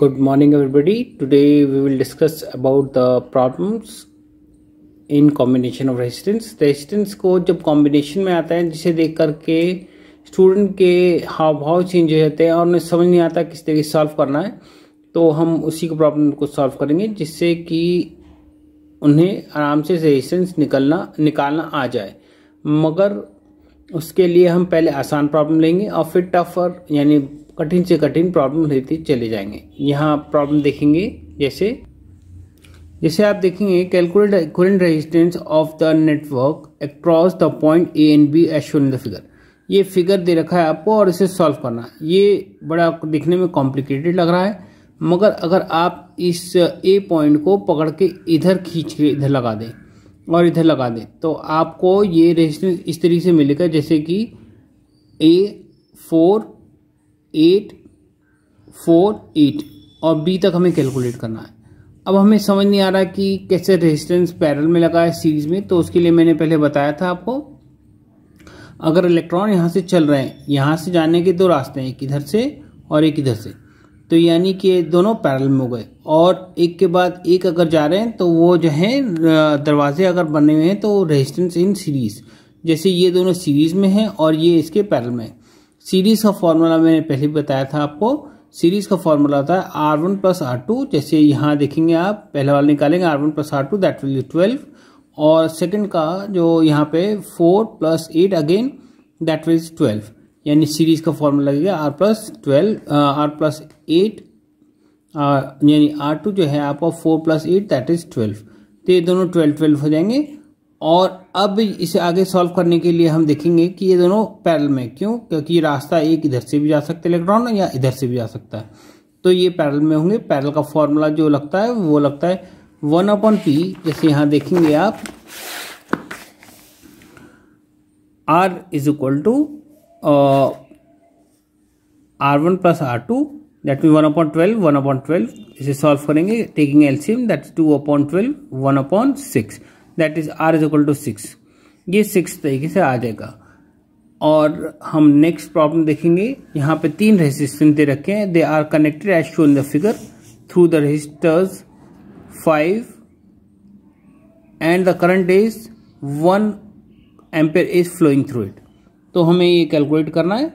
good morning everybody today we will discuss about the problems in combination of resistance resistance को जब combination में आता है जिसे देख करके स्टूडेंट के हाव भाव चेंज हो जाते हैं और उन्हें समझ नहीं आता किस तरीके से सॉल्व करना है तो हम उसी को प्रॉब्लम को सॉल्व करेंगे जिससे कि उन्हें आराम से रेजिस्टेंस निकलना निकालना आ जाए मगर उसके लिए हम पहले आसान प्रॉब्लम लेंगे और फिर टफर यानी कठिन से कठिन प्रॉब्लम लेते चले जाएंगे यहाँ प्रॉब्लम देखेंगे जैसे जैसे आप देखेंगे calculate current resistance of the network across the point a and b as shown the figure ये फिगर दे रखा है आपको और इसे सॉल्व करना ये बड़ा दिखने में कॉम्प्लिकेटेड लग रहा है मगर अगर आप इस ए पॉइंट को पकड़ के इधर खींच के इधर लगा दें और इधर लगा दें तो आपको ये रेजिस्टेंस इस तरीके से मिलेगा जैसे कि a four eight four eight और बी तक हमें कैलकुलेट करना है अब हमें समझ नहीं आ रहा कि कैसे रेजिस्टेंस पैरल में लगा है सीरीज में तो उसके लिए मैंने पहले बताया था आपको अगर इलेक्ट्रॉन यहाँ से चल रहे हैं यहाँ से जाने के दो रास्ते हैं एक इधर से और एक इधर से तो यानी कि दोनों पैरल में हो गए और एक के बाद एक अगर जा रहे हैं तो वो जो है दरवाजे अगर बने हुए हैं तो रेजिस्टेंस इन सीरीज जैसे ये दोनों सीरीज में हैं और ये इसके पैरल में सीरीज का फॉर्मूला मैंने पहले बताया था आपको सीरीज का फॉर्मूला होता है r one plus r two जैसे यहाँ देखेंगे आप पहला वाला निकालेंगे r one plus r two that will twelve और सेकंड का जो यहाँ पे four plus eight again that will twelve यानी सीरीज का फॉर्मूला लगेगा r plus twelve r plus eight यानी आर टू जो है आपका four plus eight that is twelve तो ये दोनों ट्वेल्व ट्वेल्व हो जाएंगे और अब इसे आगे सॉल्व करने के लिए हम देखेंगे कि ये दोनों पैरल में क्यों क्योंकि रास्ता एक इधर से भी जा सकता है इलेक्ट्रॉन या इधर से भी जा सकता है तो ये पैरल में होंगे पैरल का फॉर्मूला जो लगता है वो लगता है वन अपॉन पी जैसे यहाँ देखेंगे आप r is equal to r one plus r two that mean one upon twelve one upon twelve इसे सॉल्व करेंगे taking l lcm that is two upon twelve one upon six that is r is equal to six ये six तरीके से आ जाएगा और हम next problem देखेंगे यहाँ पे तीन रेजिस्टेंस दे रखे हैं they are connected as show in the figure through the resistors five and the current is one ampere is flowing through it तो हमें ये कैलकुलेट करना है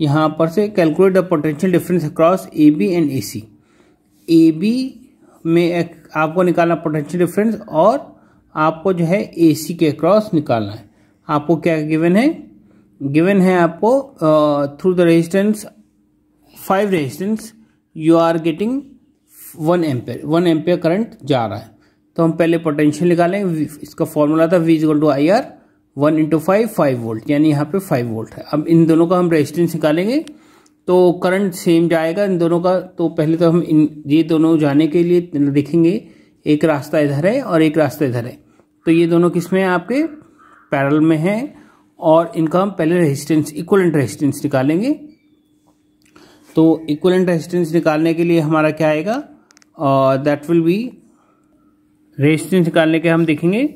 यहाँ पर से calculate the potential difference across a b and a c a b में एक आपको निकालना पोटेंशियल डिफरेंस और आपको जो है ए सी के अक्रॉस निकालना है आपको क्या गिवन है गिवन है आपको through the resistance five resistance you are getting one ampere one ampere current जा रहा है तो हम पहले पोटेंशियल निकालेंगे इसका फॉर्मूला था v equal to i r one into five five volt यानी यहाँ पे फाइव वोल्ट है अब इन दोनों का हम रेजिस्टेंस निकालेंगे तो करंट सेम जाएगा इन दोनों का तो पहले तो हम इन ये दोनों जाने के लिए देखेंगे एक रास्ता इधर है और एक रास्ता इधर है तो ये दोनों किस में आपके पैरल में है और इनका हम पहले रेजिस्टेंस इक्वलेंट रेजिस्टेंस निकालेंगे तो इक्वलेंट रेजिस्टेंस निकालने के लिए हमारा क्या आएगा और दैट विल बी रेजिस्टेंस निकालने के हम देखेंगे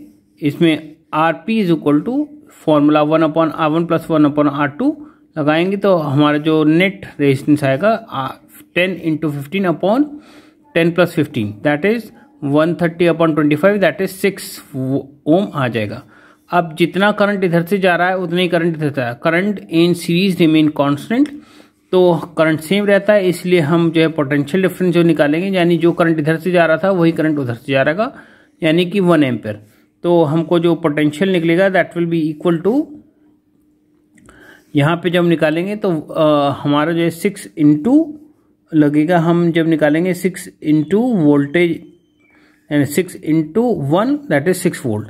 इसमें r p is equal to formula one upon r one plus one upon r two लगाएंगे तो हमारा जो नेट रेजिस्टेंस आएगा ten into fifteen upon ten plus fifteen that is one thirty upon twenty five that is six ohm आ जाएगा अब जितना current इधर से जा रहा है उतना ही करंट इधर है current in series remain constant तो करंट सेम रहता है इसलिए हम जो है पोटेंशियल डिफरेंस जो निकालेंगे यानी जो करंट इधर से जा रहा था वही करंट उधर से जा रहा यानी कि वन एम्पेयर तो हमको जो पोटेंशियल निकलेगा that will be equal to यहाँ पे जब निकालेंगे तो आ, हमारा जो है सिक्स इंटू लगेगा हम जब निकालेंगे सिक्स इंटू वोल्टेज यानी six into one that is six volt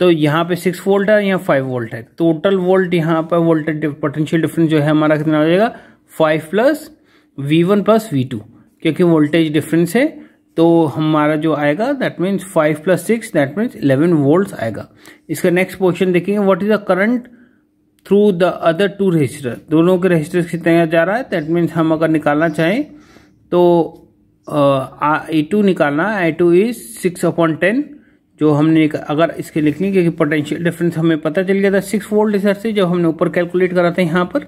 तो यहाँ पे सिक्स वोल्ट है यहाँ फाइव वोल्ट है टोटल वोल्ट यहाँ पर वोल्टेज पोटेंशियल डिफरेंस जो है हमारा कितना हो जाएगा five plus v one plus v two क्योंकि वोल्टेज डिफरेंस है तो हमारा जो आएगा that means five plus six that means eleven volt आएगा इसका नेक्स्ट क्वेश्चन देखेंगे what is the current through the other two resistor दोनों के रजिस्टर तैयार जा रहा है दैट मीन्स हम अगर निकालना चाहें तो uh, टू निकालना i two is six upon ten जो हमने अगर इसके लिखने क्योंकि पोटेंशियल डिफरेंस हमें पता चल गया था सिक्स वोल्ट इधर से जब हमने ऊपर कैलकुलेट करा था यहाँ पर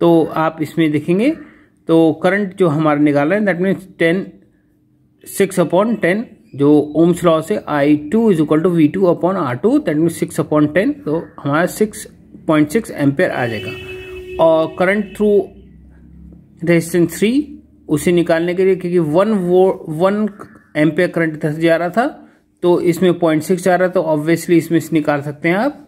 तो आप इसमें देखेंगे तो करंट जो हमारा निकाला है that means ten six upon ten जो ओम्स लॉ से i two is equal to v two upon r two that mean six upon ten तो हमारा सिक्स पॉइंट सिक्स एम्पेयर आ जाएगा और करंट थ्रू रेजिस्टेंस थ्री उसे निकालने के लिए क्योंकि वन वो वन एम्पेयर करंट इधर जा रहा था तो इसमें पॉइंट सिक्स जा रहा था तो ऑब्वियसली इसमें से निकाल सकते हैं आप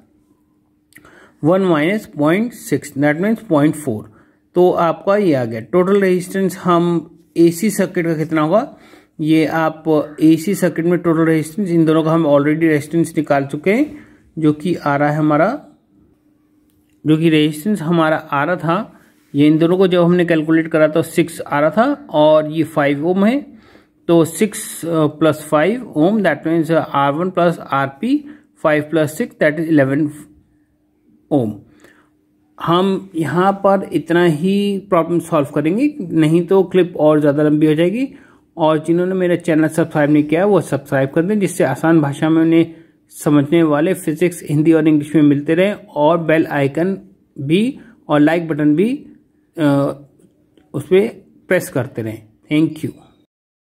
one minus point six that means point four तो आपका ये आ गया टोटल रेजिस्टेंस हम एसी सर्किट का कितना होगा ये आप एसी सर्किट में टोटल रेजिस्टेंस इन दोनों का हम ऑलरेडी रेजिस्टेंस निकाल चुके हैं जो कि आ रहा है हमारा जो कि रेजिस्टेंस हमारा आ रहा था ये इन दोनों को जब हमने कैलकुलेट करा तो सिक्स आ रहा था और ये फाइव ओम है तो six plus five ohm that means r one plus r p five plus six that is eleven ohm हम यहाँ पर इतना ही प्रॉब्लम सॉल्व करेंगे नहीं तो क्लिप और ज़्यादा लंबी हो जाएगी और जिन्होंने मेरा चैनल सब्सक्राइब नहीं किया है वो सब्सक्राइब कर दें जिससे आसान भाषा में उन्हें समझने वाले फिजिक्स हिंदी और इंग्लिश में मिलते रहें और बेल आइकन भी और लाइक बटन भी उस पर प्रेस करते रहें थैंक यू